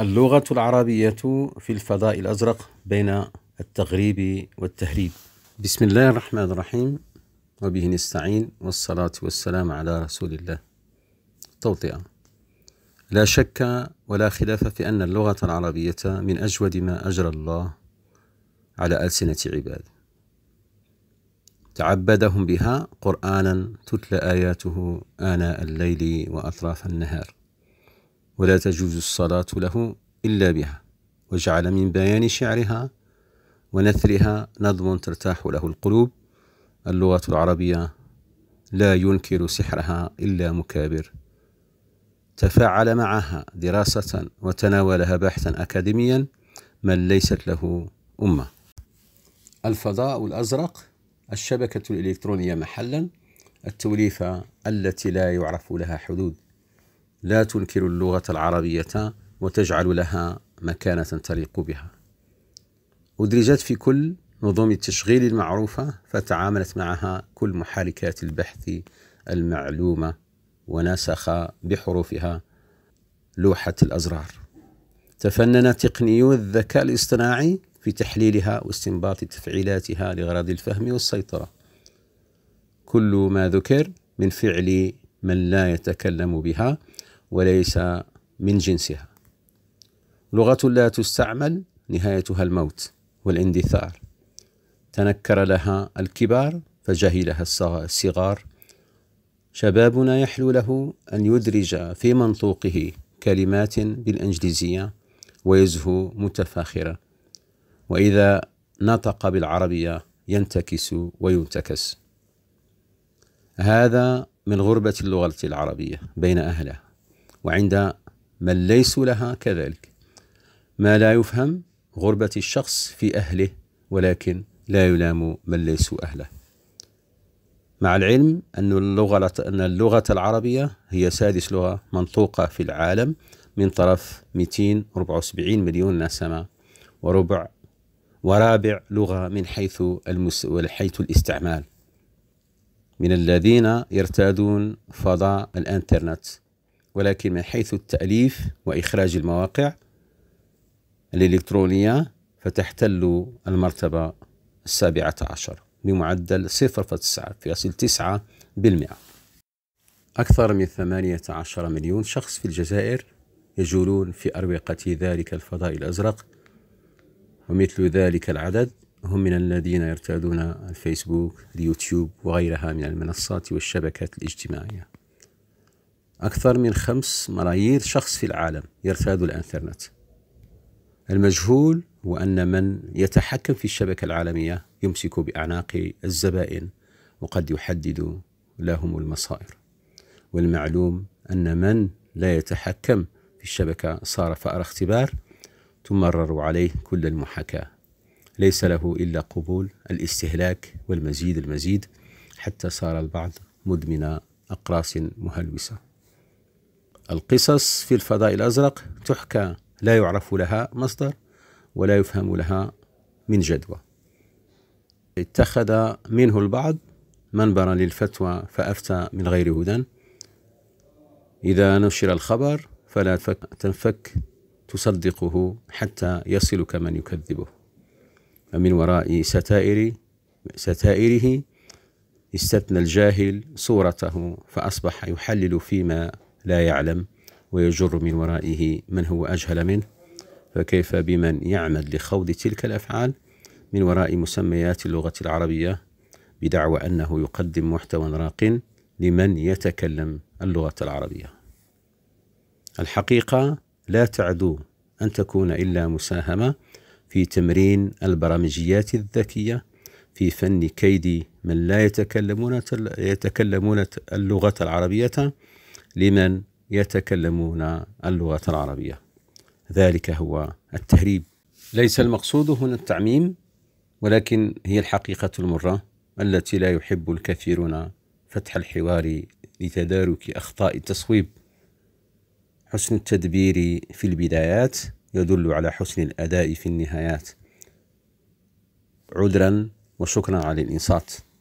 اللغة العربية في الفضاء الأزرق بين التغريب والتهريب بسم الله الرحمن الرحيم وبه نستعين والصلاة والسلام على رسول الله توطئة لا شك ولا خلاف في أن اللغة العربية من أجود ما أجرى الله على ألسنة عباده تعبدهم بها قرآنا تتلى آياته آناء الليل وأطراف النهار ولا تجوز الصلاة له إلا بها وجعل من بيان شعرها ونثرها نظم ترتاح له القلوب اللغة العربية لا ينكر سحرها إلا مكابر تفاعل معها دراسة وتناولها بحثا أكاديميا من ليست له أمة الفضاء الأزرق الشبكة الإلكترونية محلا التوليفة التي لا يعرف لها حدود لا تنكر اللغة العربية وتجعل لها مكانة تليق بها أدرجت في كل نظم التشغيل المعروفة فتعاملت معها كل محركات البحث المعلومة ونسخ بحروفها لوحة الأزرار تفنن تقنيو الذكاء الاصطناعي في تحليلها واستنباط تفعيلاتها لغرض الفهم والسيطرة كل ما ذكر من فعل من لا يتكلم بها وليس من جنسها لغة لا تستعمل نهايتها الموت والاندثار تنكر لها الكبار فجهلها الصغار شبابنا يحلو له أن يدرج في منطوقه كلمات بالإنجليزية ويزهو متفاخرا وإذا نطق بالعربية ينتكس وينتكس هذا من غربة اللغة العربية بين أهلها وعند من ليس لها كذلك ما لا يفهم غربة الشخص في أهله ولكن لا يلام من ليس أهله مع العلم أن اللغة, أن اللغة العربية هي سادس لغة منطوقة في العالم من طرف 274 مليون نسمة وربع ورابع لغة من حيث المس... حيث الاستعمال من الذين يرتادون فضاء الانترنت ولكن من حيث التأليف وإخراج المواقع الإلكترونية فتحتل المرتبة السابعة عشر بمعدل 0.9 أصل 9 بالمئة أكثر من 18 مليون شخص في الجزائر يجولون في أروقة ذلك الفضاء الأزرق ومثل ذلك العدد هم من الذين يرتادون الفيسبوك اليوتيوب وغيرها من المنصات والشبكات الاجتماعيه أكثر من خمس ملايير شخص في العالم يرتاد الإنترنت المجهول هو أن من يتحكم في الشبكة العالمية يمسك بأعناق الزبائن وقد يحدد لهم المصائر والمعلوم أن من لا يتحكم في الشبكة صار فأر اختبار تمرر عليه كل المحاكاة ليس له إلا قبول الاستهلاك والمزيد المزيد حتى صار البعض مدمن أقراص مهلوسة القصص في الفضاء الأزرق تحكى لا يعرف لها مصدر ولا يفهم لها من جدوى اتخذ منه البعض منبرا للفتوى فأفتى من غير هدى إذا نشر الخبر فلا تنفك تصدقه حتى يصلك من يكذبه ومن وراء ستائر ستائره استثنى الجاهل صورته فأصبح يحلل فيما لا يعلم ويجر من ورائه من هو أجهل منه فكيف بمن يعمل لخوض تلك الأفعال من وراء مسميات اللغة العربية بدعوى أنه يقدم محتوى راق لمن يتكلم اللغة العربية الحقيقة لا تعدو أن تكون إلا مساهمة في تمرين البرامجيات الذكية في فن كيد من لا يتكلمون يتكلمون اللغة العربية لمن يتكلمون اللغة العربية ذلك هو التهريب ليس المقصود هنا التعميم ولكن هي الحقيقة المرة التي لا يحب الكثيرون فتح الحوار لتدارك أخطاء التصويب حسن التدبير في البدايات يدل على حسن الأداء في النهايات عذرا وشكرا على الإنصات